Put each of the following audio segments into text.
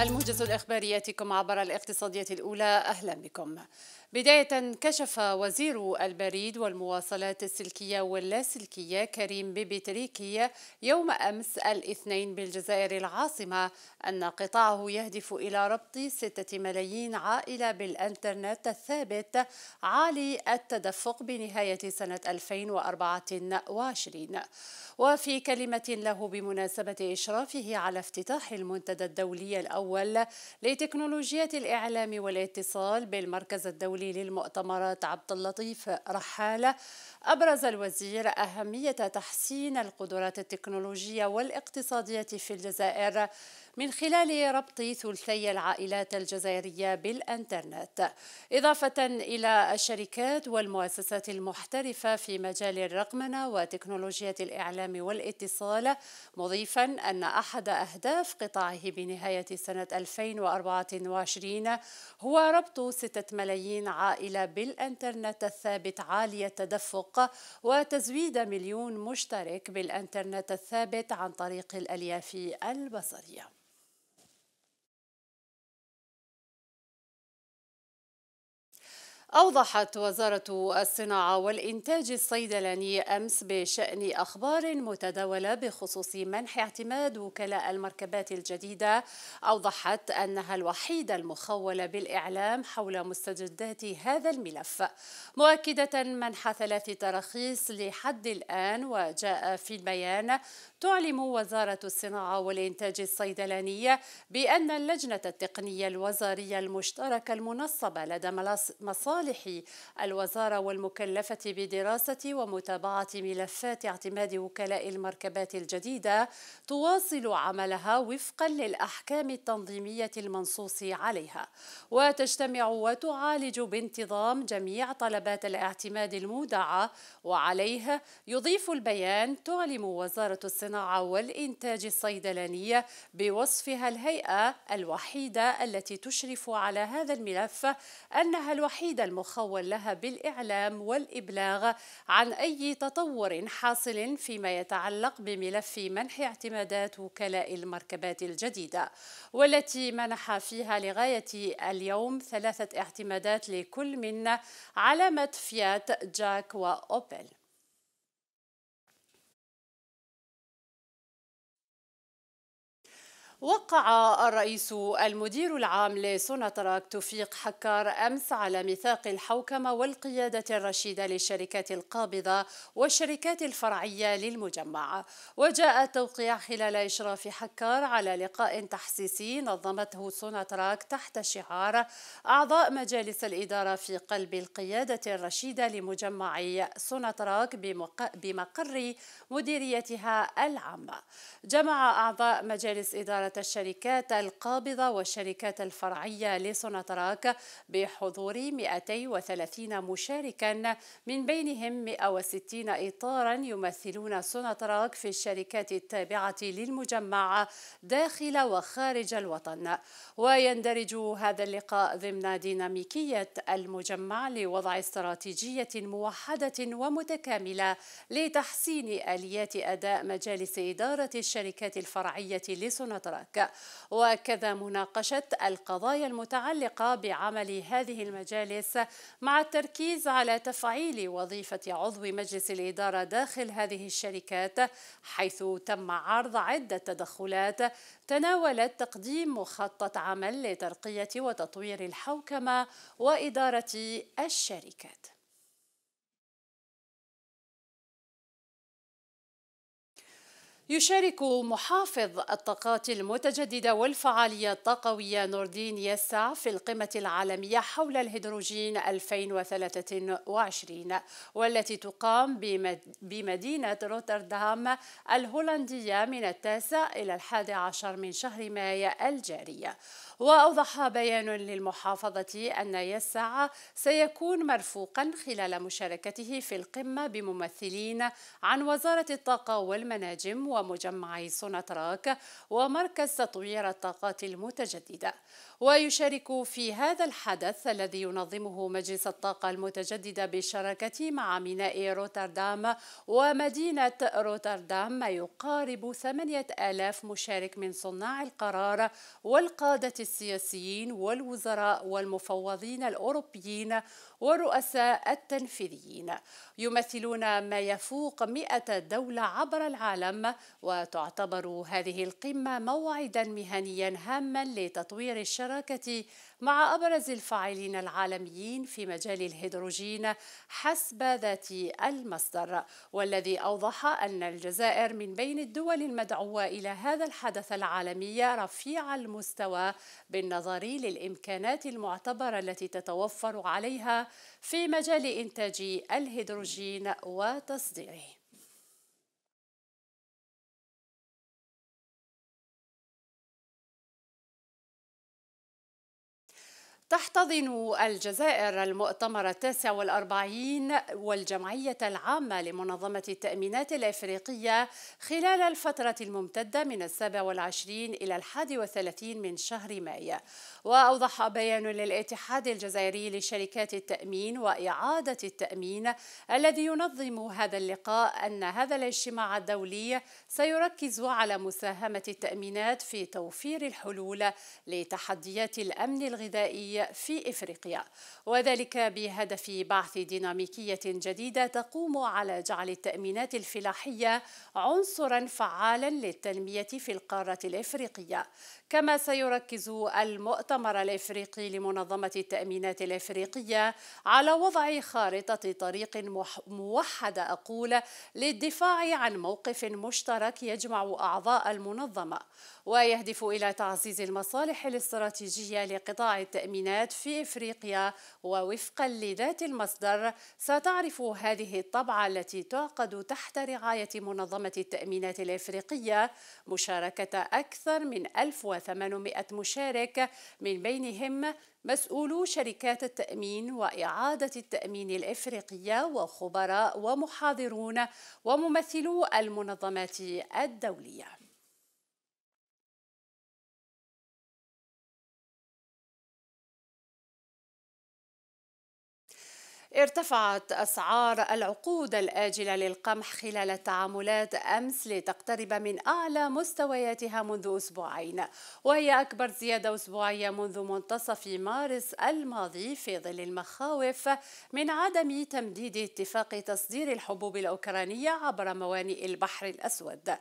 الموجز الإخباري يأتيكم عبر الاقتصادية الأولى أهلا بكم بداية كشف وزير البريد والمواصلات السلكية واللاسلكية كريم بيبي تريكي يوم أمس الاثنين بالجزائر العاصمة أن قطاعه يهدف إلى ربط ستة ملايين عائلة بالإنترنت الثابت عالي التدفق بنهاية سنة 2024 وفي كلمة له بمناسبة إشرافه على افتتاح المنتدى الدولي الأول لتكنولوجيات الإعلام والاتصال بالمركز الدولي للمؤتمرات عبد اللطيف رحاله أبرز الوزير أهمية تحسين القدرات التكنولوجية والاقتصادية في الجزائر من خلال ربط ثلثي العائلات الجزائرية بالإنترنت إضافة إلى الشركات والمؤسسات المحترفة في مجال الرقمنة وتكنولوجيا الإعلام والاتصال مضيفا أن أحد أهداف قطاعه بنهاية سنة 2024 هو ربط 6 ملايين عائلة بالإنترنت الثابت عالي التدفق الشقة وتزويد مليون مشترك بالإنترنت الثابت عن طريق الألياف البصرية أوضحت وزارة الصناعة والإنتاج الصيدلاني أمس بشأن أخبار متداولة بخصوص منح اعتماد وكلاء المركبات الجديدة أوضحت أنها الوحيدة المخولة بالإعلام حول مستجدات هذا الملف مؤكدة منح ثلاث تراخيص لحد الآن وجاء في البيان تعلم وزارة الصناعة والإنتاج الصيدلاني بأن اللجنة التقنية الوزارية المشتركة المنصبة لدى مصالح مصالح الوزارة والمكلفة بدراسة ومتابعة ملفات اعتماد وكلاء المركبات الجديدة تواصل عملها وفقا للأحكام التنظيمية المنصوص عليها وتجتمع وتعالج بانتظام جميع طلبات الاعتماد المودعة وعليها يضيف البيان تعلم وزارة الصناعة والإنتاج الصيدلانية بوصفها الهيئة الوحيدة التي تشرف على هذا الملف أنها الوحيدة المخول لها بالإعلام والإبلاغ عن أي تطور حاصل فيما يتعلق بملف منح اعتمادات وكلاء المركبات الجديدة والتي منح فيها لغاية اليوم ثلاثة اعتمادات لكل من علامة فيات جاك وأوبل وقع الرئيس المدير العام لسوناتراك توفيق حكار أمس على ميثاق الحوكمة والقيادة الرشيدة للشركات القابضة والشركات الفرعية للمجمع وجاء التوقيع خلال إشراف حكار على لقاء تحسيسي نظمته سوناتراك تحت شعار أعضاء مجالس الإدارة في قلب القيادة الرشيدة لمجمع سوناتراك بمقر مديريتها العامة جمع أعضاء مجالس إدارة الشركات القابضة والشركات الفرعية لسوناتراك بحضور 230 مشاركا من بينهم 160 إطارا يمثلون سوناتراك في الشركات التابعة للمجمع داخل وخارج الوطن ويندرج هذا اللقاء ضمن ديناميكية المجمع لوضع استراتيجية موحدة ومتكاملة لتحسين آليات أداء مجالس إدارة الشركات الفرعية لسوناتراك الاشتراك وكذا مناقشة القضايا المتعلقة بعمل هذه المجالس مع التركيز على تفعيل وظيفة عضو مجلس الإدارة داخل هذه الشركات حيث تم عرض عدة تدخلات تناولت تقديم مخطط عمل لترقية وتطوير الحوكمة وإدارة الشركات يشارك محافظ الطاقات المتجددة والفعالية الطاقوية نوردين يسع في القمة العالمية حول الهيدروجين 2023 والتي تقام بمدينة روتردام الهولندية من التاسع إلى الحادي عشر من شهر مايو الجارية وأوضح بيان للمحافظة أن يسع سيكون مرفوقا خلال مشاركته في القمة بممثلين عن وزارة الطاقة والمناجم ومجمع سوناتراك ومركز تطوير الطاقات المتجددة ويشارك في هذا الحدث الذي ينظمه مجلس الطاقة المتجددة بالشراكة مع ميناء روتردام ومدينة روتردام ما يقارب 8000 مشارك من صناع القرار والقادة السياسيين والوزراء والمفوضين الأوروبيين والرؤساء التنفيذيين يمثلون ما يفوق 100 دولة عبر العالم وتعتبر هذه القمة موعدا مهنيا هاما لتطوير الشراكة بالشراكة مع أبرز الفاعلين العالميين في مجال الهيدروجين حسب ذات المصدر والذي أوضح أن الجزائر من بين الدول المدعوة إلى هذا الحدث العالمي رفيع المستوى بالنظر للإمكانات المعتبرة التي تتوفر عليها في مجال إنتاج الهيدروجين وتصديره تحتضن الجزائر المؤتمر التاسع والأربعين والجمعية العامة لمنظمة التأمينات الإفريقية خلال الفترة الممتدة من السابع والعشرين إلى الحادي وثلاثين من شهر مايو. وأوضح بيان للاتحاد الجزائري لشركات التأمين وإعادة التأمين الذي ينظم هذا اللقاء أن هذا الاجتماع الدولي سيركز على مساهمة التأمينات في توفير الحلول لتحديات الأمن الغذائي في إفريقيا وذلك بهدف بعث ديناميكية جديدة تقوم على جعل التأمينات الفلاحية عنصرا فعالا للتنمية في القارة الإفريقية كما سيركز المؤتمر الافريقي لمنظمه التامينات الافريقيه على وضع خارطه طريق موحده اقول للدفاع عن موقف مشترك يجمع اعضاء المنظمه ويهدف الى تعزيز المصالح الاستراتيجيه لقطاع التامينات في افريقيا ووفقا لذات المصدر ستعرف هذه الطبعه التي تعقد تحت رعايه منظمه التامينات الافريقيه مشاركه اكثر من 1000 وثمانمائة مشارك من بينهم مسؤولو شركات التأمين وإعادة التأمين الإفريقية وخبراء ومحاضرون وممثلو المنظمات الدولية ارتفعت أسعار العقود الآجلة للقمح خلال التعاملات أمس لتقترب من أعلى مستوياتها منذ أسبوعين وهي أكبر زيادة أسبوعية منذ منتصف مارس الماضي في ظل المخاوف من عدم تمديد اتفاق تصدير الحبوب الأوكرانية عبر موانئ البحر الأسود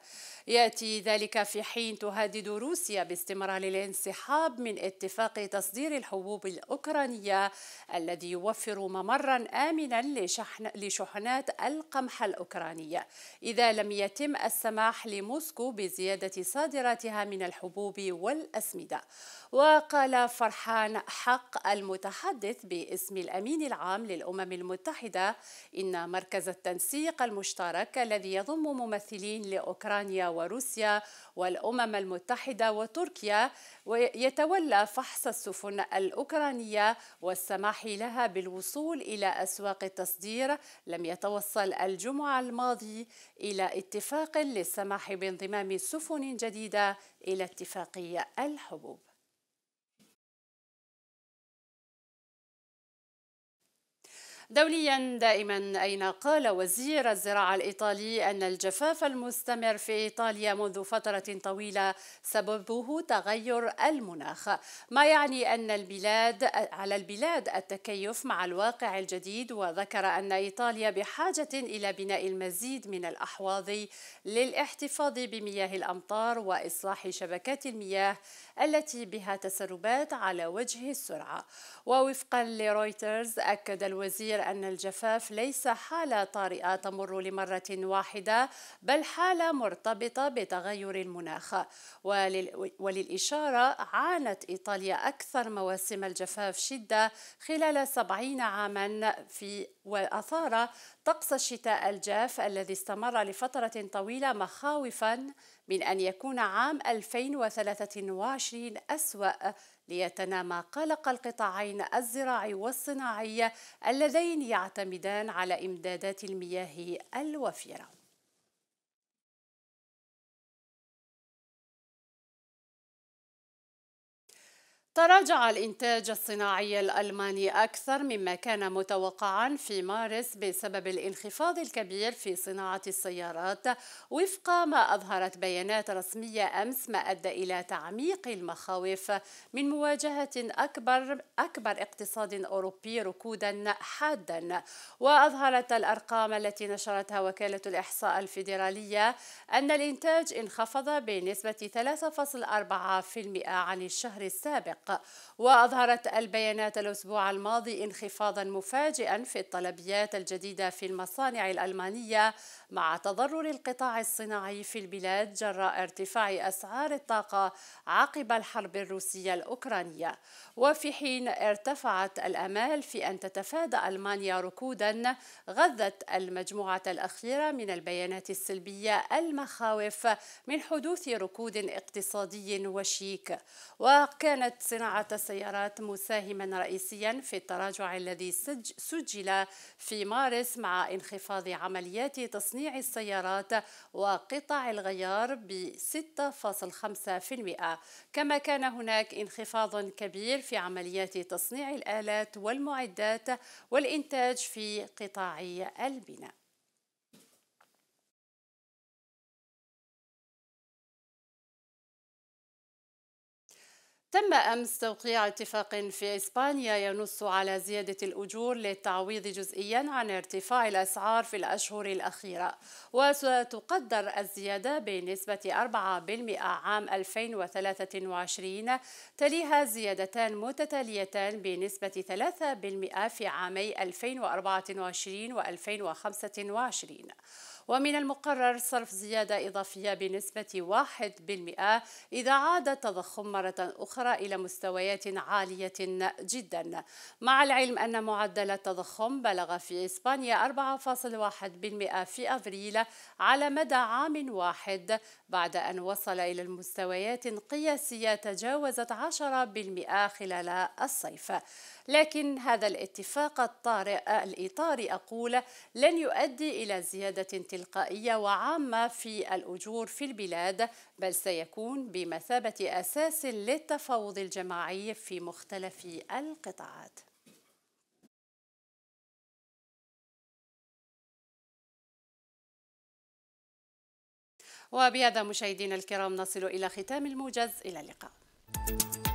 يأتي ذلك في حين تهدد روسيا باستمرار الانسحاب من اتفاق تصدير الحبوب الأوكرانية الذي يوفر ممرا آمنا لشحن لشحنات القمح الأوكرانية إذا لم يتم السماح لموسكو بزيادة صادراتها من الحبوب والأسمدة وقال فرحان حق المتحدث باسم الأمين العام للأمم المتحدة إن مركز التنسيق المشترك الذي يضم ممثلين لأوكرانيا وروسيا والأمم المتحدة وتركيا ويتولى فحص السفن الأوكرانية والسماح لها بالوصول إلى أسواق التصدير لم يتوصل الجمعة الماضي إلى اتفاق للسماح بانضمام سفن جديدة إلى اتفاقية الحبوب دوليا دائما أين قال وزير الزراعة الإيطالي أن الجفاف المستمر في إيطاليا منذ فترة طويلة سببه تغير المناخ ما يعني أن البلاد على البلاد التكيف مع الواقع الجديد وذكر أن إيطاليا بحاجة إلى بناء المزيد من الأحواض للاحتفاظ بمياه الأمطار وإصلاح شبكات المياه التي بها تسربات على وجه السرعة ووفقا لرويترز أكد الوزير أن الجفاف ليس حالة طارئة تمر لمرة واحدة بل حالة مرتبطة بتغير المناخ ولل... وللإشارة عانت إيطاليا أكثر مواسم الجفاف شدة خلال سبعين عاما في وأثار طقس الشتاء الجاف الذي استمر لفترة طويلة مخاوفا من أن يكون عام 2023 أسوأ ليتنامى قلق القطاعين الزراعي والصناعي اللذين يعتمدان على إمدادات المياه الوفيرة تراجع الإنتاج الصناعي الألماني أكثر مما كان متوقعا في مارس بسبب الانخفاض الكبير في صناعة السيارات وفق ما أظهرت بيانات رسمية أمس ما أدى إلى تعميق المخاوف من مواجهة أكبر أكبر اقتصاد أوروبي ركودا حادا وأظهرت الأرقام التي نشرتها وكالة الإحصاء الفيدرالية أن الإنتاج انخفض بنسبة 3.4% عن الشهر السابق الحقائق وأظهرت البيانات الأسبوع الماضي انخفاضا مفاجئا في الطلبيات الجديدة في المصانع الألمانية مع تضرر القطاع الصناعي في البلاد جراء ارتفاع أسعار الطاقة عقب الحرب الروسية الأوكرانية وفي حين ارتفعت الأمال في أن تتفادى ألمانيا ركودا غذت المجموعة الأخيرة من البيانات السلبية المخاوف من حدوث ركود اقتصادي وشيك وكانت صناعة السيارات مساهما رئيسيا في التراجع الذي سجل في مارس مع انخفاض عمليات تصنيع السيارات وقطع الغيار ب 6.5% كما كان هناك انخفاض كبير في عمليات تصنيع الآلات والمعدات والإنتاج في قطاع البناء تم أمس توقيع اتفاق في إسبانيا ينص على زيادة الأجور للتعويض جزئيا عن ارتفاع الأسعار في الأشهر الأخيرة وستقدر الزيادة بنسبة 4% عام 2023 تليها زيادتان متتاليتان بنسبة 3% في عامي 2024 و 2025 ومن المقرر صرف زيادة إضافية بنسبة 1% إذا عاد التضخم مرة أخرى إلى مستويات عالية جدا مع العلم أن معدل التضخم بلغ في إسبانيا 4.1% في أبريل على مدى عام واحد بعد أن وصل إلى المستويات قياسية تجاوزت 10% خلال الصيف لكن هذا الاتفاق الطارئ الإطاري أقول لن يؤدي إلى زيادة تلقائية وعامة في الأجور في البلاد بل سيكون بمثابة أساس للتفاوض الجماعي في مختلف القطاعات وبهذا مشاهدينا الكرام نصل إلى ختام الموجز إلى اللقاء